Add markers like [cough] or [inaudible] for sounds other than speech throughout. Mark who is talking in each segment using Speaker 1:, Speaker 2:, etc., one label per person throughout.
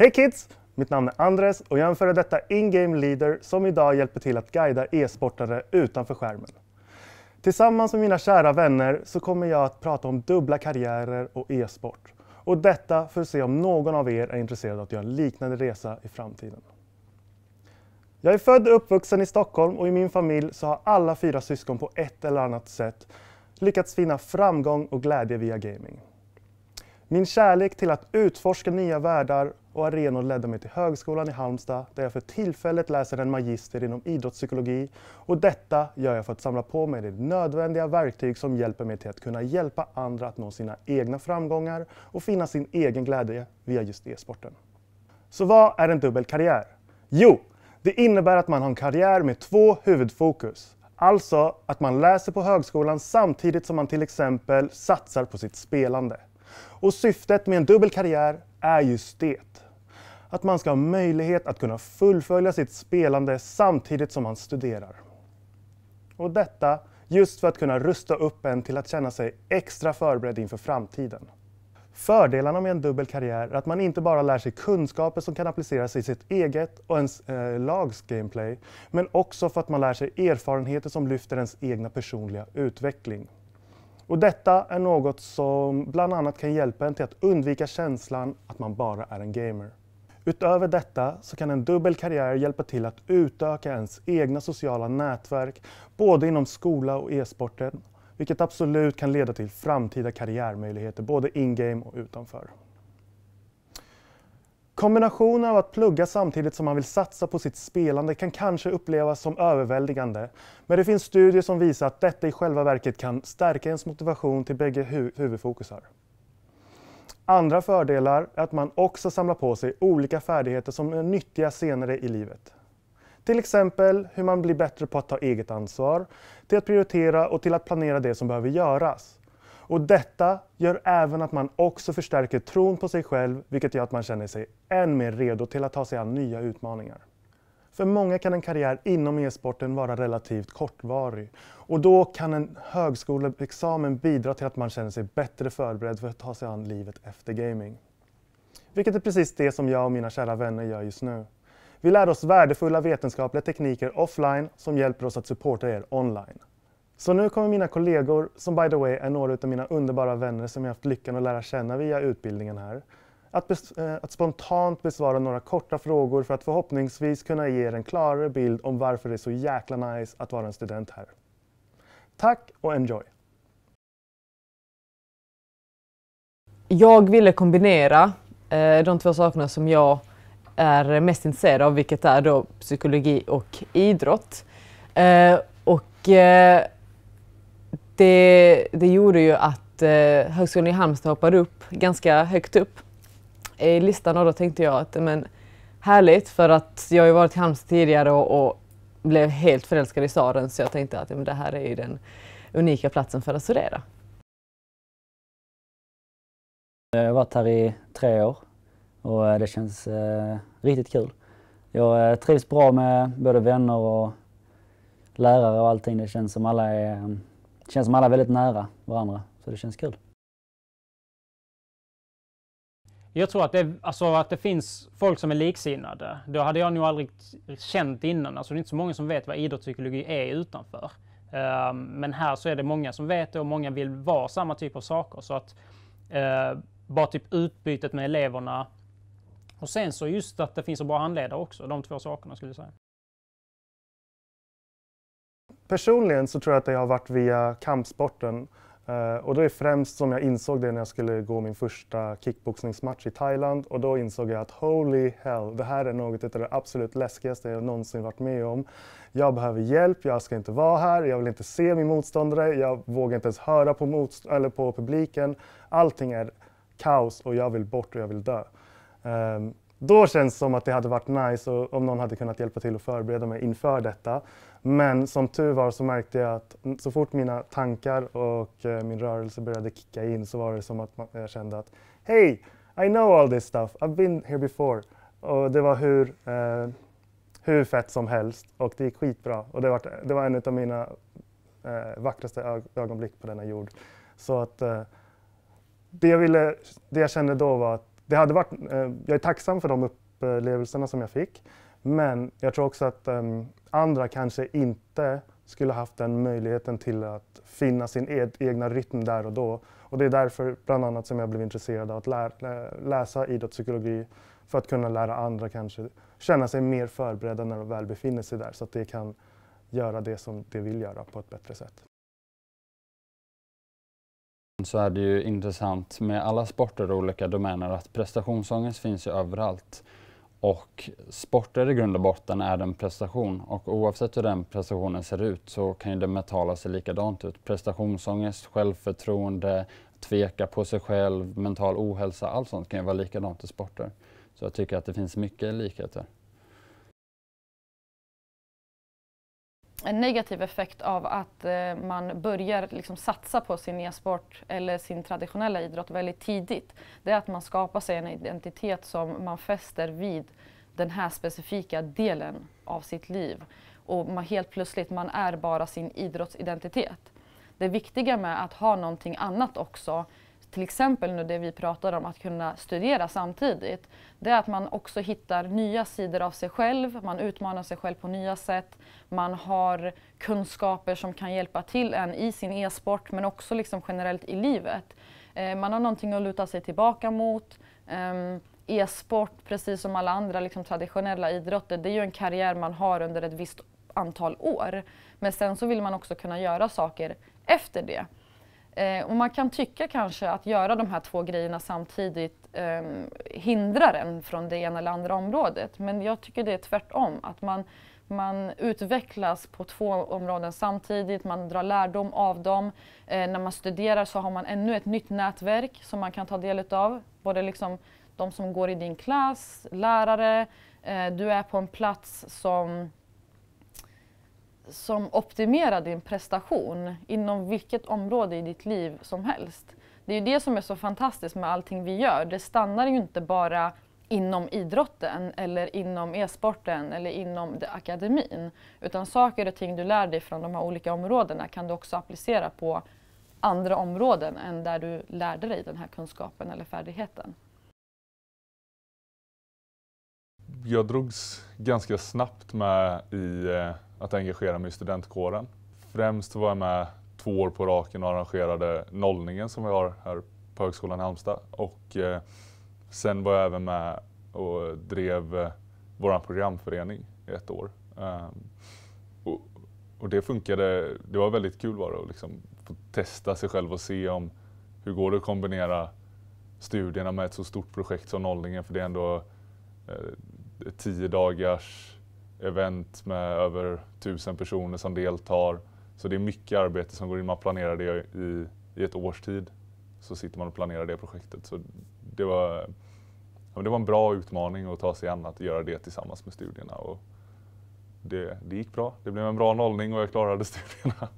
Speaker 1: Hej kids! Mitt namn är Andres och jag är en före detta in-game leader som idag hjälper till att guida e-sportare utanför skärmen. Tillsammans med mina kära vänner så kommer jag att prata om dubbla karriärer och e-sport. Och detta för att se om någon av er är intresserad av att göra en liknande resa i framtiden. Jag är född och uppvuxen i Stockholm och i min familj så har alla fyra syskon på ett eller annat sätt lyckats finna framgång och glädje via gaming. Min kärlek till att utforska nya världar och arenor ledde mig till Högskolan i Halmstad där jag för tillfället läser en magister inom idrottspsykologi och detta gör jag för att samla på mig de nödvändiga verktyg som hjälper mig till att kunna hjälpa andra att nå sina egna framgångar och finna sin egen glädje via just e-sporten. Så vad är en dubbel karriär? Jo, det innebär att man har en karriär med två huvudfokus. Alltså att man läser på högskolan samtidigt som man till exempel satsar på sitt spelande. Och syftet med en dubbel karriär är just det. Att man ska ha möjlighet att kunna fullfölja sitt spelande samtidigt som man studerar. Och detta just för att kunna rusta upp en till att känna sig extra förberedd inför framtiden. Fördelarna med en dubbel karriär är att man inte bara lär sig kunskaper som kan appliceras i sitt eget och ens eh, lags gameplay, men också för att man lär sig erfarenheter som lyfter ens egna personliga utveckling. Och detta är något som bland annat kan hjälpa en till att undvika känslan att man bara är en gamer. Utöver detta så kan en dubbel karriär hjälpa till att utöka ens egna sociala nätverk, både inom skola och e-sporten, vilket absolut kan leda till framtida karriärmöjligheter både in-game och utanför. Kombinationen av att plugga samtidigt som man vill satsa på sitt spelande kan kanske upplevas som överväldigande. Men det finns studier som visar att detta i själva verket kan stärka ens motivation till bägge hu huvudfokusar. Andra fördelar är att man också samlar på sig olika färdigheter som är nyttiga senare i livet. Till exempel hur man blir bättre på att ta eget ansvar, till att prioritera och till att planera det som behöver göras. Och detta gör även att man också förstärker tron på sig själv, vilket gör att man känner sig än mer redo till att ta sig an nya utmaningar. För många kan en karriär inom e-sporten vara relativt kortvarig och då kan en högskoleexamen bidra till att man känner sig bättre förberedd för att ta sig an livet efter gaming. Vilket är precis det som jag och mina kära vänner gör just nu. Vi lär oss värdefulla vetenskapliga tekniker offline som hjälper oss att supporta er online. Så nu kommer mina kollegor, som by the way är några av mina underbara vänner som jag haft lyckan att lära känna via utbildningen här, att, eh, att, spontant besvara några korta frågor för att förhoppningsvis kunna ge er en klarare bild om varför det är så jäkla nice att vara en student här. Tack och enjoy! Jag ville kombinera eh, de två sakerna
Speaker 2: som jag är mest intresserad av, vilket är då psykologi och idrott. Eh, och eh, det, det gjorde ju att eh, Högskolan i Halmstad hoppade upp ganska högt upp i listan och då tänkte jag att men, härligt för att jag har ju varit i Halmstad tidigare och, och blev helt förälskad i staden så jag tänkte att men, det här är ju den unika platsen för att studera.
Speaker 3: Jag har varit här i tre år och eh, det känns eh, riktigt kul. Jag eh, trivs bra med både vänner och lärare och allting. Det känns som alla är mm, det känns som alla är väldigt nära varandra, så det känns kul. Jag tror att det, alltså, att det finns folk som är liksinnade. Det hade jag nog aldrig känt innan. Alltså, det är inte så många som vet vad idrottspsykologi är utanför. Ehm, men här så är det många som vet det och många vill vara samma typ av saker. Så att eh, bara typ utbytet med eleverna och sen så just att det finns en bra handledare också. De två sakerna skulle jag säga.
Speaker 1: Personligen så tror jag att det har varit via kampsporten. Eh, och det är främst som jag insåg det när jag skulle gå min första kickboxningsmatch i Thailand och då insåg jag att holy hell, det här är något av det absolut läskigaste jag någonsin varit med om. Jag behöver hjälp, jag ska inte vara här, jag vill inte se min motståndare, jag vågar inte ens höra på, eller på publiken. Allting är kaos och jag vill bort och jag vill dö. Um, då känns det som att det hade varit nice om någon hade kunnat hjälpa till att förbereda mig inför detta. Men som tur var så märkte jag att så fort mina tankar och eh, min rörelse började kicka in så var det som att jag kände att “Hey, I know all this stuff, I've been here before. Och det var hur, eh, hur fett som helst och det gick skitbra. Och det var, det var en av mina eh, vackraste ögonblick på denna jord. Så att eh, det, jag ville, det jag kände då var att det hade varit, eh, jag är tacksam för de upplevelserna som jag fick, men jag tror också att ehm, andra kanske inte skulle haft den möjligheten till att finna sin e egna rytm där och då. Och det är därför bland annat som jag blev intresserad av att lä läsa idrottspsykologi för att kunna lära andra kanske känna sig mer förberedda när de väl befinner sig där så att de kan göra det som de vill göra på ett bättre sätt
Speaker 3: så är det ju intressant med alla sporter och olika domäner att prestationsångest finns ju överallt. Och sporter i grund och botten är en prestation och oavsett hur den prestationen ser ut så kan ju det mentala se likadant ut. Prestationsångest, självförtroende, tveka på sig själv, mental ohälsa, allt sånt kan ju vara likadant i sporter. Så jag tycker att det finns mycket likheter. en negativ effekt av att eh, man börjar liksom satsa på sin e-sport eller sin traditionella idrott väldigt tidigt. Det är att man skapar sig en identitet som man fäster vid den här specifika delen av sitt liv. Och man helt plötsligt, man är bara sin idrottsidentitet. Det viktiga med att ha någonting annat också till exempel nu det vi pratar om att kunna studera samtidigt, det är att man också hittar nya sidor av sig själv, man utmanar sig själv på nya sätt, man har kunskaper som kan hjälpa till en i sin e-sport men också liksom generellt i livet. Eh, man har någonting att luta sig tillbaka mot. Eh, e-sport, precis som alla andra liksom traditionella idrotter, det är ju en karriär man har under ett visst antal år. Men sen så vill man också kunna göra saker efter det. Eh, och man kan tycka kanske att göra de här två grejerna samtidigt eh, hindrar en från det ena eller andra området. Men jag tycker det är tvärtom. Att man, man utvecklas på två områden samtidigt, man drar lärdom av dem. Eh, när man studerar så har man ännu ett nytt nätverk som man kan ta del av. Både liksom de som går i din klass, lärare, eh, du är på en plats som som optimerar din prestation inom vilket område i ditt liv som helst. Det är ju det som är så fantastiskt med allting vi gör. Det stannar ju inte bara inom idrotten eller inom e-sporten eller inom akademin. Utan saker och ting du lär dig från de här olika områdena kan du också applicera på andra områden än där du lärde dig den här kunskapen eller färdigheten.
Speaker 4: Jag drogs ganska snabbt med i eh, att engagera mig i studentkåren. Främst var jag med två år på raken och arrangerade nollningen som vi har här på Högskolan i Halmstad. Och eh, sen var jag även med och drev eh, vår programförening i ett år. Um, och, och, det funkade. Det var väldigt kul var det att liksom få testa sig själv och se om hur går det att kombinera studierna med ett så stort projekt som nollningen för det är ändå eh, tio dagars event med över tusen personer som deltar. Så det är mycket arbete som går in. Man planerar det i, i ett års tid. Så sitter man och planerar det projektet. Så det var, ja, det var en bra utmaning att ta sig an att göra det tillsammans med studierna. Och det, det gick bra. Det blev en bra nollning och jag klarade [laughs] studierna.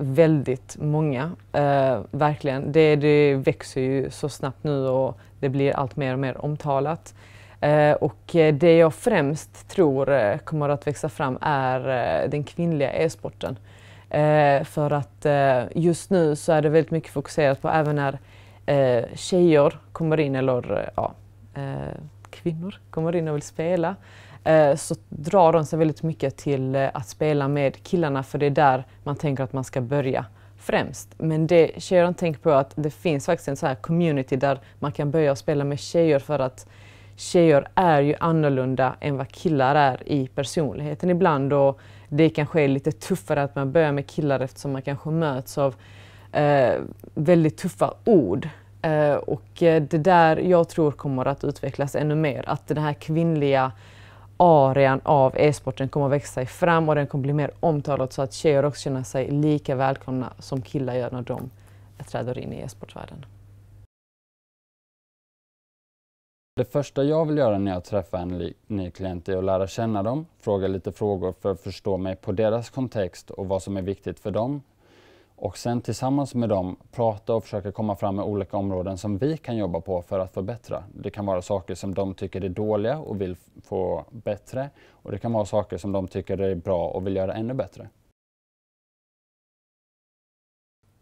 Speaker 2: väldigt många. Eh, verkligen. Det, det växer ju så snabbt nu och det blir allt mer och mer omtalat. Eh, och det jag främst tror eh, kommer att växa fram är eh, den kvinnliga e-sporten. För att just nu så är det väldigt mycket fokuserat på även när tjejer kommer in eller ja, kvinnor kommer in och vill spela så drar de sig väldigt mycket till att spela med killarna för det är där man tänker att man ska börja främst. Men det tjejer tänker på är att det finns faktiskt en så här community där man kan börja spela med tjejer för att tjejer är ju annorlunda än vad killar är i personligheten ibland och det kanske är lite tuffare att man börjar med killar eftersom man kanske möts av eh, väldigt tuffa ord. Eh, och eh, det där jag tror kommer att utvecklas ännu mer, att den här kvinnliga arean av e-sporten kommer att växa sig fram och den kommer bli mer omtalad så att tjejer också känner sig lika välkomna som killar gör när de träder in i e-sportvärlden.
Speaker 3: Det första jag vill göra när jag träffar en ny klient är att lära känna dem, fråga lite frågor för att förstå mig på deras kontext och vad som är viktigt för dem. Och sen tillsammans med dem prata och försöka komma fram med olika områden som vi kan jobba på för att förbättra. Det kan vara saker som de tycker är dåliga och vill få bättre och det kan vara saker som de tycker är bra och vill göra ännu bättre.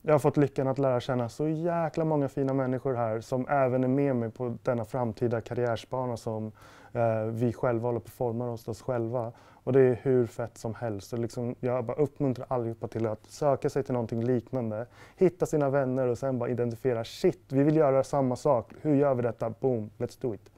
Speaker 1: Jag har fått lyckan att lära känna så jäkla många fina människor här som även är med mig på denna framtida karriärsbana som eh, vi själva håller på att forma hos oss själva. Och det är hur fett som helst. Och liksom, jag bara uppmuntrar allihopa till att söka sig till någonting liknande. Hitta sina vänner och sen bara identifiera, shit, vi vill göra samma sak. Hur gör vi detta? Boom, let's do it.